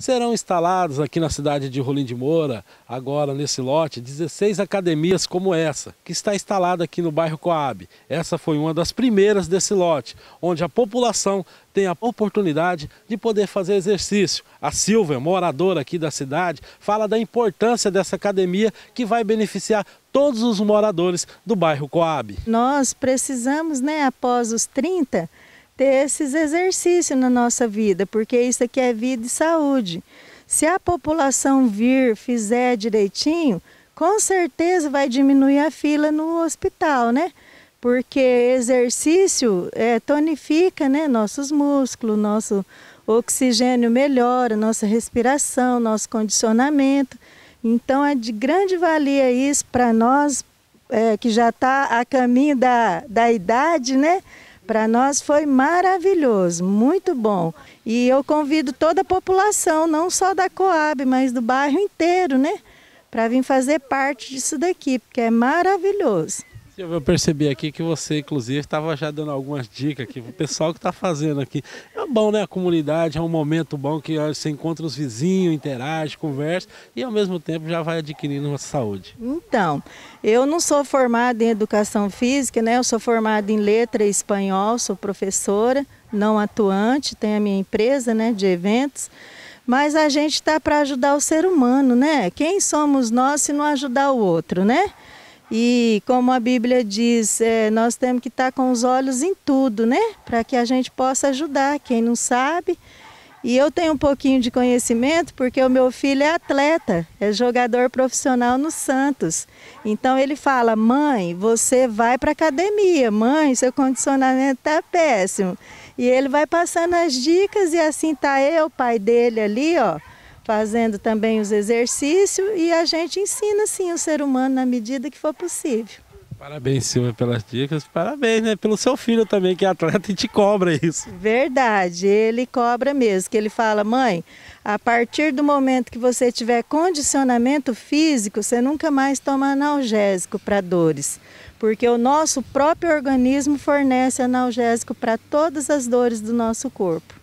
serão instalados aqui na cidade de Rolim de Moura, agora nesse lote, 16 academias como essa, que está instalada aqui no bairro Coab. Essa foi uma das primeiras desse lote, onde a população tem a oportunidade de poder fazer exercício. A Silvia, moradora aqui da cidade, fala da importância dessa academia que vai beneficiar todos os moradores do bairro Coab. Nós precisamos, né, após os 30, ter esses exercícios na nossa vida, porque isso aqui é vida e saúde. Se a população vir, fizer direitinho, com certeza vai diminuir a fila no hospital, né? Porque exercício é, tonifica né, nossos músculos, nosso oxigênio melhora, nossa respiração, nosso condicionamento. Então é de grande valia isso para nós é, que já está a caminho da, da idade, né? Para nós foi maravilhoso, muito bom. E eu convido toda a população, não só da Coab, mas do bairro inteiro, né? Para vir fazer parte disso daqui, porque é maravilhoso. Eu percebi aqui que você, inclusive, estava já dando algumas dicas aqui para o pessoal que está fazendo aqui. É bom, né? A comunidade é um momento bom que você encontra os vizinhos, interage, conversa e, ao mesmo tempo, já vai adquirindo a saúde. Então, eu não sou formada em educação física, né? Eu sou formada em letra e espanhol, sou professora, não atuante, tenho a minha empresa né, de eventos. Mas a gente está para ajudar o ser humano, né? Quem somos nós se não ajudar o outro, né? E como a Bíblia diz, é, nós temos que estar tá com os olhos em tudo, né? Para que a gente possa ajudar quem não sabe. E eu tenho um pouquinho de conhecimento porque o meu filho é atleta, é jogador profissional no Santos. Então ele fala: mãe, você vai para academia, mãe, seu condicionamento está péssimo. E ele vai passando as dicas e assim tá eu, o pai dele ali, ó fazendo também os exercícios e a gente ensina sim o ser humano na medida que for possível. Parabéns, Silvia, pelas dicas. Parabéns, né? Pelo seu filho também, que é atleta e te cobra isso. Verdade, ele cobra mesmo. Que ele fala, mãe, a partir do momento que você tiver condicionamento físico, você nunca mais toma analgésico para dores. Porque o nosso próprio organismo fornece analgésico para todas as dores do nosso corpo.